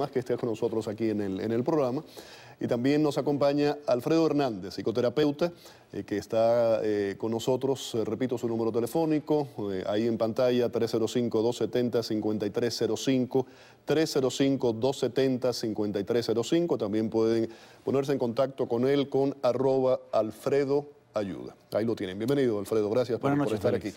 más que estés con nosotros aquí en el, en el, programa. Y también nos acompaña Alfredo Hernández, psicoterapeuta, eh, que está eh, con nosotros, eh, repito su número telefónico, ahí en pantalla 305-270-5305, 305-270-5305, también pueden ponerse en contacto con él con arroba Alfredo Ayuda. Ahí lo tienen. Bienvenido, Alfredo, gracias por, estar aquí.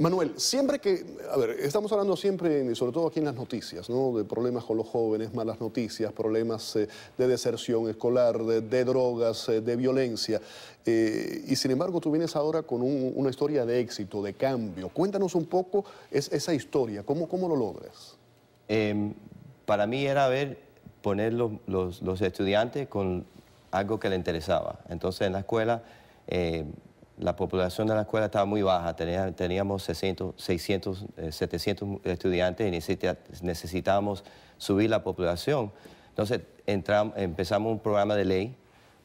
Manuel, siempre que, a ver, estamos hablando siempre, sobre todo aquí en las noticias, ¿no? De problemas con los jóvenes, malas noticias, problemas eh, de deserción escolar, de, drogas, eh, de violencia. Eh, y sin embargo, tú vienes ahora con una historia de éxito, de cambio. Cuéntanos un poco esa historia, ¿cómo, cómo lo logras? Em, para mí era ver, poner los, los, estudiantes con algo que les interesaba. Entonces, en la escuela la población de la escuela estaba muy baja, teníamos 600, 700 eh, estudiantes y necesitábamos subir la población. Entonces empezamos un programa de ley,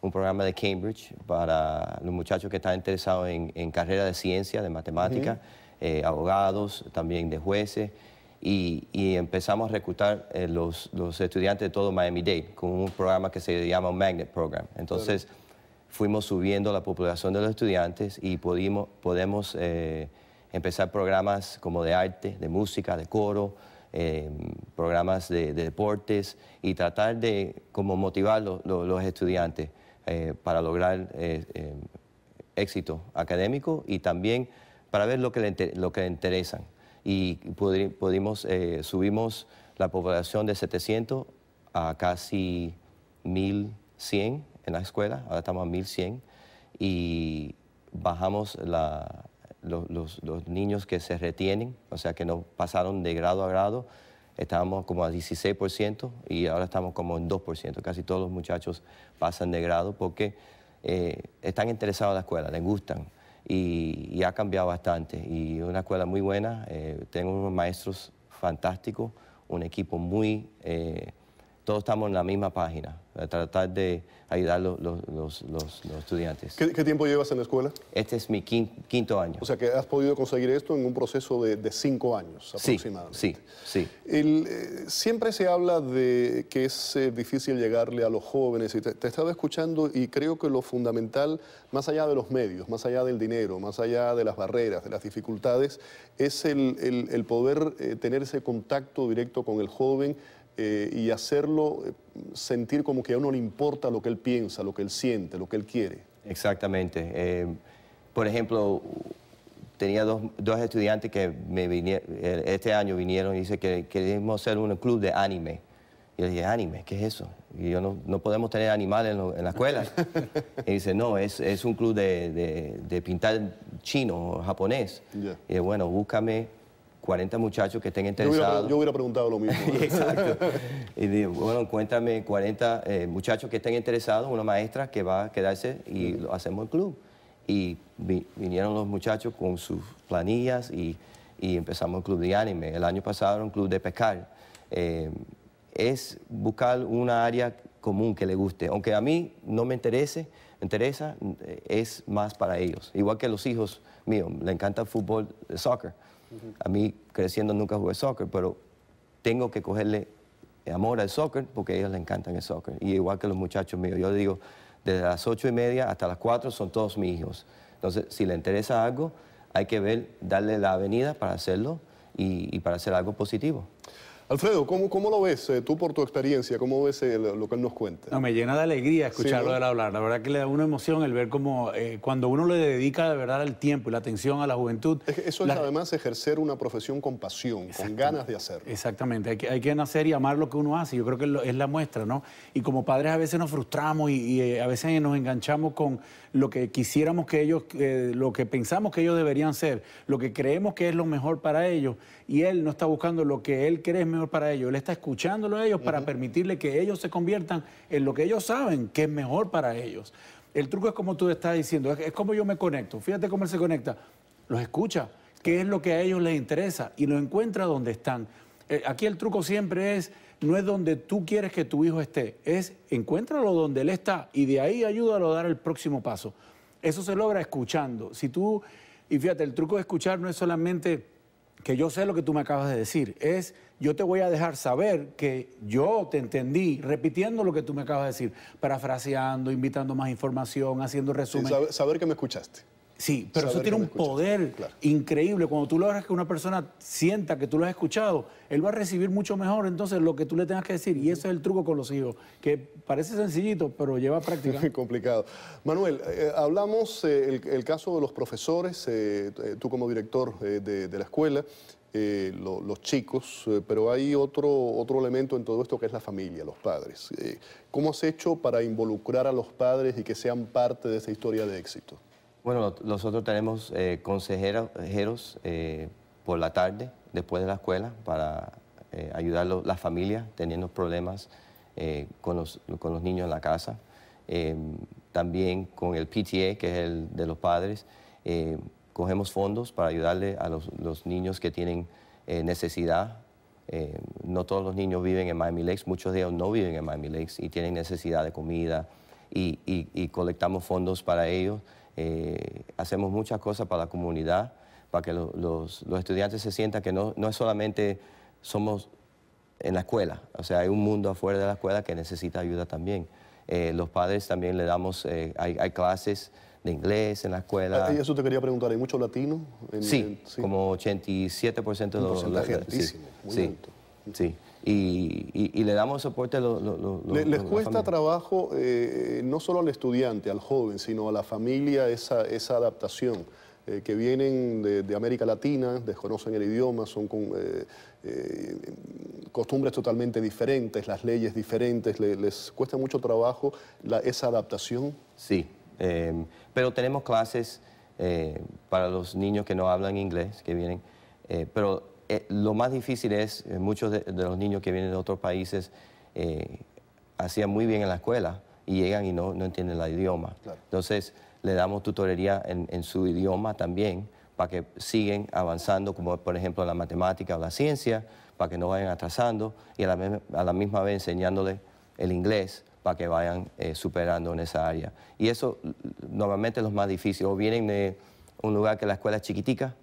un programa de Cambridge para los muchachos que están interesados en, en carrera de ciencia, de matemática, eh, abogados, también de jueces. Y, empezamos a reclutar eh, los, estudiantes de todo Miami-Dade con un programa que se llama Magnet Program. Entonces, fuimos subiendo la población de los estudiantes y pudimos podemos eh, empezar programas como de arte, de música, de coro, eh, programas de, deportes y tratar de como motivar los estudiantes eh, para lograr éxito académico y también para ver lo que le, interesan. Y pudimos, subimos la población de 700 a casi 1100 en la escuela, ahora estamos a 1100, y bajamos la, los, niños que se retienen, o sea, que no pasaron de grado a grado, estábamos como a 16% y ahora estamos como en 2%. Casi todos los muchachos pasan de grado porque eh, están interesados en la escuela, les gustan. Y, ha cambiado bastante. Y una escuela muy buena, eh, tengo unos maestros fantásticos, un equipo muy... Eh, todos estamos en la misma página, a tratar de ayudar a los, estudiantes. ¿Qué, tiempo llevas en la escuela? Este es mi quinto, año. O sea que has podido conseguir esto en un proceso de, cinco años aproximadamente. Sí, sí. Eh, siempre se habla de que es eh, difícil llegarle a los jóvenes. Y te, he estado escuchando y creo que lo fundamental, más allá de los medios, más allá del dinero, más allá de las barreras, de las dificultades, es el, poder eh, tener ese contacto directo con el joven eh, y hacerlo eh, sentir como que a uno le importa lo que él piensa, lo que él siente, lo que él quiere. Exactamente. Eh, por ejemplo, tenía dos, dos estudiantes que me este año vinieron y dice que queremos hacer un club de anime. Y yo dije, anime, ¿qué es eso? Y yo, no, no podemos tener animales en, la escuela. y dice, no, es, es un club de, de, pintar chino o japonés. Y bueno, búscame 40 muchachos que estén interesados. Yo, hubiera, preguntado lo mismo. Y digo, bueno, cuéntame 40 eh, muchachos que estén interesados, una maestra que va a quedarse y mm. lo hacemos el club. Y vinieron los muchachos con sus planillas y, empezamos el club de anime. El año pasado era un club de pescar. Eh, es buscar una área común que le guste. Aunque a mí no me interese, interesa, eh, es más para ellos. Igual que los hijos míos, le encanta el fútbol, el soccer. A mí creciendo nunca jugué soccer, pero tengo que cogerle amor al soccer porque a ellos les encantan el soccer. Y igual que los muchachos míos, yo digo, desde las ocho y media hasta las cuatro son todos mis hijos. Entonces, si le interesa algo, hay que ver, darle la avenida para hacerlo y para hacer algo positivo. Alfredo, ¿cómo, cómo lo ves eh, tú por tu experiencia? ¿Cómo ves eh, lo que él nos cuenta? No, me llena de alegría escucharlo hablar. La verdad que le da una emoción el ver cómo eh, cuando uno le dedica de verdad el tiempo y la atención a la juventud. eso es además ejercer una profesión con pasión, con ganas de hacerlo. Exactamente, hay que, hay que, nacer y amar lo que uno hace. Yo creo que es la muestra, ¿no? Y como padres a veces nos frustramos y, a veces nos enganchamos con lo que quisiéramos que ellos, lo que pensamos que ellos deberían ser, lo que creemos que es lo mejor para ellos. Y él no está buscando lo que él cree mejor para ellos. Él está escuchándolo a ellos para permitirle que ellos se conviertan en lo que ellos saben que es mejor para ellos. El truco es como tú estás diciendo, es, como yo me conecto. Fíjate cómo él se conecta. Los escucha, qué es lo que a ellos les interesa y lo encuentra donde están. Eh, aquí el truco siempre es, no es donde tú quieres que tu hijo esté, es encuéntralo donde él está y de ahí ayúdalo a dar el próximo paso. Eso se logra escuchando. Si tú, y fíjate, el truco de escuchar no es solamente que yo sé lo que tú me acabas de decir, es yo te voy a dejar saber que yo te entendí repitiendo lo que tú me acabas de decir, parafraseando, invitando más información, haciendo resumen. saber que me escuchaste. Sí, pero eso tiene un poder increíble. Cuando tú logras que una persona sienta que tú lo has escuchado, él va a recibir mucho mejor entonces lo que tú le tengas que decir. Y ese es el truco con los hijos, que parece sencillito, pero lleva práctica. Muy complicado. Manuel, eh, hablamos eh, el, caso de los profesores, eh, tú como director de, la escuela, los chicos, pero hay otro, otro elemento en todo esto que es la familia, los padres. ¿Cómo has hecho para involucrar a los padres y que sean parte de esa historia de éxito? Bueno, nosotros tenemos eh, consejeros eh, por la tarde, después de la escuela, para eh, ayudar a las familias teniendo problemas con los, niños en la casa. también con el PTA, que es el de los padres, cogemos fondos para ayudarle a los, niños que tienen necesidad. no todos los niños viven en Miami Lakes, muchos de ellos no viven en Miami Lakes y tienen necesidad de comida y, y colectamos fondos para ellos. Eh, hacemos muchas cosas para la comunidad, para que los, estudiantes se sientan que no, no es solamente somos en la escuela, o sea, hay un mundo afuera de la escuela que necesita ayuda también. Eh, los padres también le damos, eh, hay, clases de inglés en la escuela. Ah, y eso te quería preguntar, ¿hay muchos latinos? Sí, como 87% de los... Un sí, muy sí y, le damos soporte a los... Lo, ¿Les cuesta trabajo eh, no solo al estudiante, al joven, sino a la familia esa, adaptación? Eh, que vienen de, América Latina, desconocen el idioma, son con, eh, costumbres totalmente diferentes, las leyes diferentes, les cuesta mucho trabajo esa adaptación. Sí, em, pero tenemos clases para los niños que no hablan inglés, que vienen, pero eh, lo más difícil es, eh, muchos de, los niños que vienen de otros países eh, hacían muy bien en la escuela y llegan y no, no entienden el idioma. Entonces, le damos tutorería en, su idioma también para que sigan avanzando, como por ejemplo la matemática o la ciencia, para que no vayan atrasando y a la, misma vez enseñándole el inglés para que vayan superando en esa área. Y eso normalmente es lo más difícil. O vienen de un lugar que la escuela es chiquitica,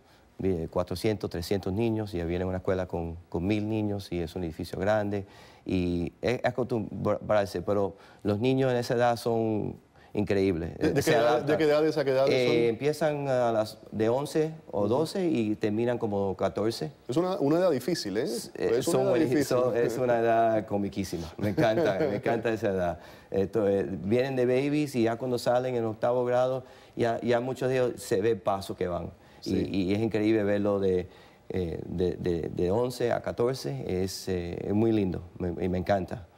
400, 300 niños, y ya viene una escuela con, mil niños y es un edificio grande. Y es acostumbrarse, pero los niños en esa edad son increíbles. ¿De, qué, edad, edad a qué eh, son? Empiezan a las de 11 o 12 y terminan como 14. Es una, una edad difícil, ¿eh? Es, una eh, edad es una edad comiquísima. Me encanta, me encanta esa edad. Esto, eh, vienen de babies y ya cuando salen en octavo grado, ya, ya muchos de ellos se ve pasos que van. Y, es increíble verlo de, eh, de, 11 a 14, es, eh, es muy lindo y me, encanta.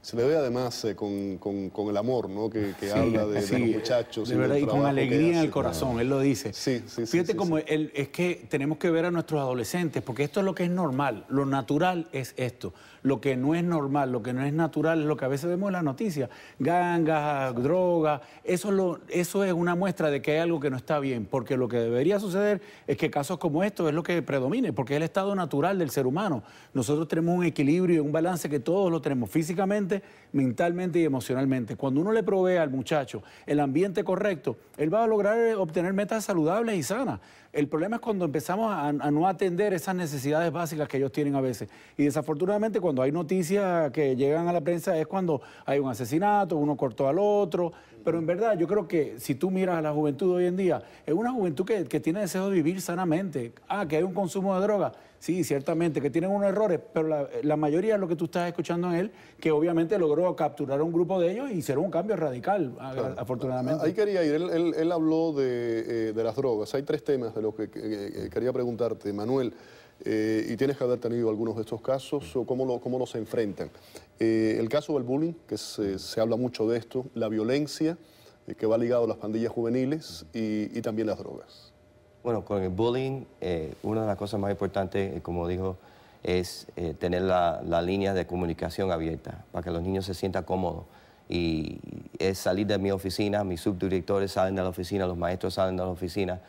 Se le ve además eh, con, el amor, ¿no? Que, habla de, los muchachos. De verdad, y, con alegría en el corazón, él lo dice. Fíjate sí, como él, es que tenemos que ver a nuestros adolescentes, porque esto es lo que es normal. Lo natural es esto. Lo que no es normal, lo que no es natural, es lo que a veces vemos en las noticias. Gangas, drogas, eso, es una muestra de que hay algo que no está bien, porque lo que debería suceder es que casos como estos es lo que predomine, porque es el estado natural del ser humano. Nosotros tenemos un equilibrio y un balance que todos lo tenemos físicamente, mentalmente y emocionalmente. Cuando uno le provee al muchacho el ambiente correcto, él va a lograr obtener metas saludables y sanas. El problema es cuando empezamos a, no atender esas necesidades básicas que ellos tienen a veces. Y desafortunadamente cuando hay noticias que llegan a la prensa es cuando hay un asesinato, uno cortó al otro. Pero en verdad yo creo que si tú miras a la juventud hoy en día, es una juventud que, tiene deseo de vivir sanamente. Ah, que hay un consumo de droga sí, ciertamente, que tienen unos errores, pero la, mayoría de lo que tú estás escuchando en él, que obviamente logró capturar a un grupo de ellos y ser un cambio radical, afortunadamente. Ahí quería ir, él, habló eh, de, las drogas. Hay tres temas de los que, quería preguntarte, Manuel. Eh, y tienes que haber tenido algunos de estos casos, o cómo, cómo los enfrentan. Eh, el caso del bullying, que se, habla mucho de esto, la violencia, que va ligado a las pandillas juveniles y también las drogas. Bueno, con el bullying, eh, una de las cosas más importantes, eh, como dijo, es eh, tener la, la, línea de comunicación abierta para que los niños se sientan cómodos. Y es salir de mi oficina, mis subdirectores salen de la oficina, los maestros salen de la oficina,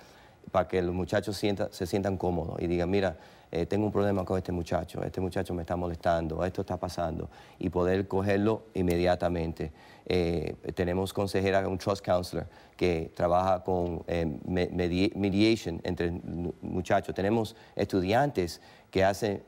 para que los muchachos sienta, se sientan cómodos y digan, mira, eh, tengo un problema con este muchacho, este muchacho me está molestando, esto está pasando, y poder cogerlo inmediatamente. Eh, tenemos consejera, un trust counselor, que trabaja con eh, mediation entre muchachos. Tenemos estudiantes que hacen,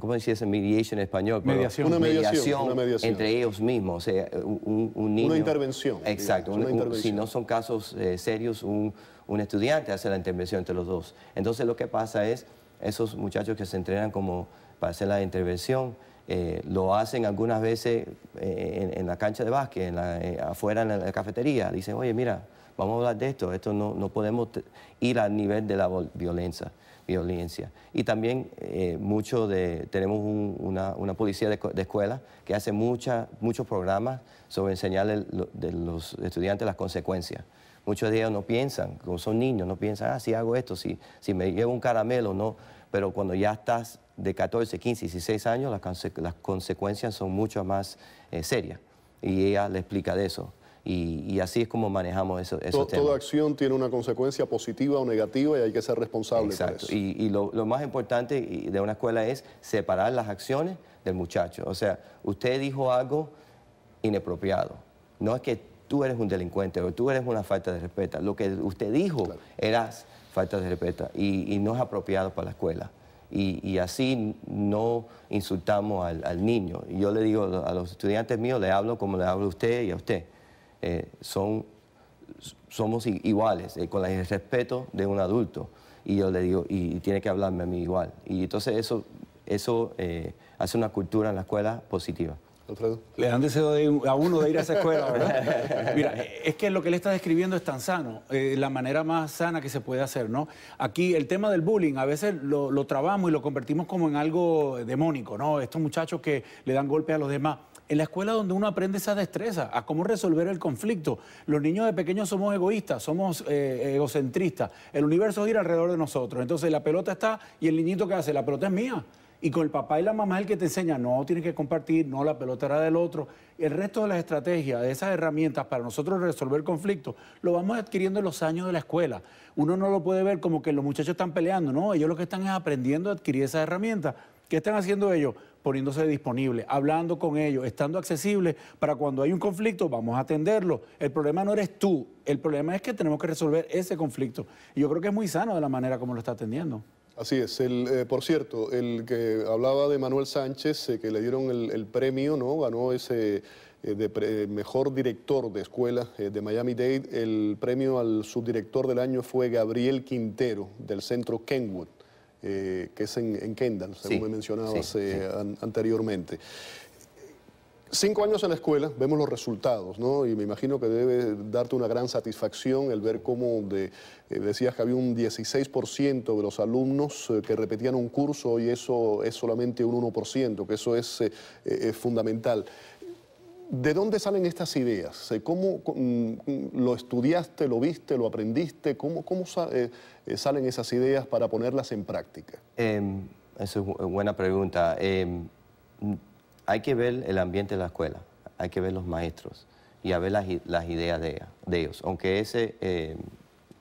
¿cómo se dice mediation en español? Mediación. Una mediación, una mediación. entre ellos mismos. O sea, un, niño, una intervención. Exacto. si no son casos serios, un, un estudiante hace la intervención entre los dos. Entonces lo que pasa es esos muchachos que se entrenan como para hacer la intervención. Eh, lo hacen algunas veces eh, en, la cancha de básquet, eh, afuera en la, cafetería. Dicen, oye, mira, vamos a hablar de esto, esto no, podemos ir al nivel de la violencia. violencia. Y también mucho de, tenemos una, policía de, escuela que hace muchos programas sobre enseñarle a de los estudiantes las consecuencias. Muchos de ellos no piensan, como son niños, no piensan, ah, si hago esto, si, si me llevo un caramelo, no. Pero cuando ya estás de 14, 15, 16 años, las, consecuencias son mucho más eh, serias. Y ella le explica de eso. Y, así es como manejamos eso, esos Toda acción tiene una consecuencia positiva o negativa y hay que ser responsable eso. Y, y lo, lo, más importante de una escuela es separar las acciones del muchacho. O sea, usted dijo algo inapropiado. No es que tú eres un delincuente o tú eres una falta de respeto. Lo que usted dijo era falta de respeto y, no es apropiado para la escuela. Y, así no insultamos al, al, niño. Yo le digo a los estudiantes míos, le hablo como le hablo a usted y a usted. Eh, son, somos iguales, eh, con el respeto de un adulto. Y yo le digo, y, tiene que hablarme a mí igual. Y entonces eso, eso eh, hace una cultura en la escuela positiva. Le dan deseo a uno de ir a esa escuela, ¿verdad? Mira, es que lo que le está describiendo es tan sano, eh, la manera más sana que se puede hacer, ¿no? Aquí el tema del bullying, a veces lo, trabamos y lo convertimos como en algo demónico, ¿no? Estos muchachos que le dan golpe a los demás en la escuela donde uno aprende esa destreza, a cómo resolver el conflicto. Los niños de pequeños somos egoístas, somos eh, egocentristas. El universo gira alrededor de nosotros. Entonces la pelota está y el niñito que hace, la pelota es mía. Y con el papá y la mamá es el que te enseña, no tienes que compartir, no la pelota era del otro. El resto de las estrategias, de esas herramientas para nosotros resolver conflictos, lo vamos adquiriendo en los años de la escuela. Uno no lo puede ver como que los muchachos están peleando, no, ellos lo que están es aprendiendo a adquirir esas herramientas. ¿Qué están haciendo ellos? Poniéndose disponible hablando con ellos, estando accesibles para cuando hay un conflicto, vamos a atenderlo. El problema no eres tú, el problema es que tenemos que resolver ese conflicto. Y yo creo que es muy sano de la manera como lo está atendiendo. Así es. El, eh, por cierto, el que hablaba de Manuel Sánchez, eh, que le dieron el, premio, ¿no? Ganó ese... Eh, de mejor director de escuela de Miami-Dade, el premio al subdirector del año fue Gabriel Quintero, del centro Kenwood. que es en, Kendall, según me mencionabas anteriormente. Cinco años en la escuela, vemos los resultados, ¿no? Y me imagino que debe darte una gran satisfacción el ver cómo de, eh, decías que había un 16% de los alumnos eh, que repetían un curso y eso es solamente un 1%, que eso eh, es fundamental. ¿De dónde salen estas ideas? ¿Cómo mm, mm, lo estudiaste, lo viste, lo aprendiste? ¿Cómo, cómo salen esas ideas para ponerlas en práctica? Em, esa es buena pregunta em, hay que ver el ambiente de la escuela, hay que ver los maestros y a ver las, ideas de, ellos. Aunque ese eh,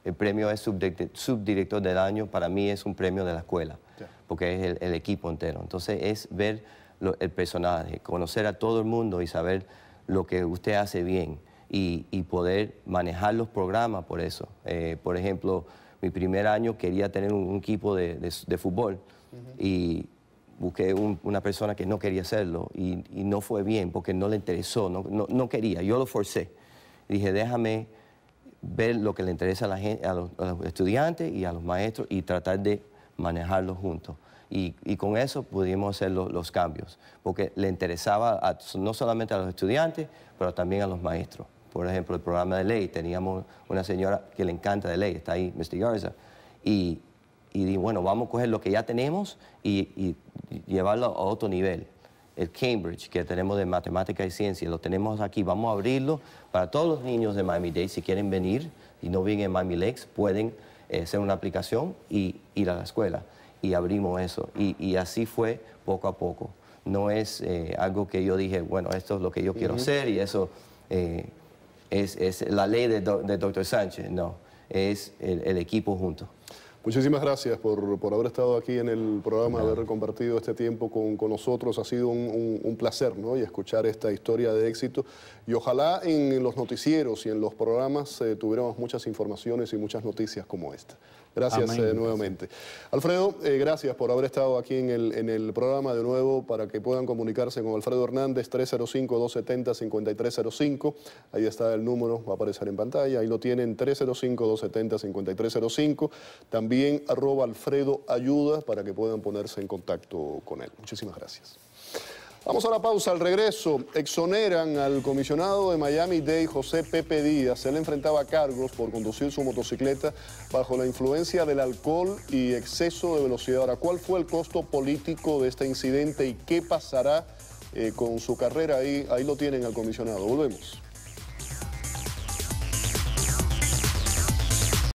el premio es subdirector del año, para mí es un premio de la escuela, porque es el, equipo entero. Entonces es ver el personaje, conocer a todo el mundo y saber lo que usted hace bien y, poder manejar los programas por eso. Eh, por ejemplo, mi primer año quería tener un, equipo de, fútbol y busqué una persona que no quería hacerlo y, no fue bien porque no le interesó, no, no, quería, yo lo forcé. Dije, déjame ver lo que le interesa a, la a, los, estudiantes y a los maestros y tratar de manejarlo juntos. Y, con eso pudimos hacer los cambios, porque le interesaba no solamente a los estudiantes, pero también a los maestros. Por ejemplo, el programa de ley, teníamos una señora que le encanta de ley, está ahí, Mr. Garza, y y bueno, vamos a coger lo que ya tenemos y, llevarlo a otro nivel. El Cambridge que tenemos de matemática y ciencia, lo tenemos aquí, vamos a abrirlo para todos los niños de miami Day si quieren venir y no vienen en Miami Lakes, pueden eh, hacer una aplicación y ir a la escuela. Y abrimos eso. Y, así fue poco a poco. No es eh, algo que yo dije, bueno, esto es lo que yo quiero hacer y eso eh, es, la ley de, doctor Sánchez. No, es el equipo junto. Muchísimas gracias por, haber estado aquí en el programa, haber compartido este tiempo con, nosotros. Ha sido un, placer, Y escuchar esta historia de éxito. Y ojalá en los noticieros y en los programas eh, tuviéramos muchas informaciones y muchas noticias como esta. Eh, gracias nuevamente. Alfredo, eh, gracias por haber estado aquí en el, en el programa de nuevo para que puedan comunicarse con Alfredo Hernández, 305-270-5305. Ahí está el número, va a aparecer en pantalla. Ahí lo tienen, 305-270-5305. También arroba Alfredo Ayuda para que puedan ponerse en contacto con él. Muchísimas gracias. Vamos a la pausa. Al regreso, exoneran al comisionado de miami Day José Pepe Díaz. Él enfrentaba cargos por conducir su motocicleta bajo la influencia del alcohol y exceso de velocidad. Ahora, ¿cuál fue el costo político de este incidente y qué pasará eh, con su carrera? ahí lo tienen al comisionado. Volvemos.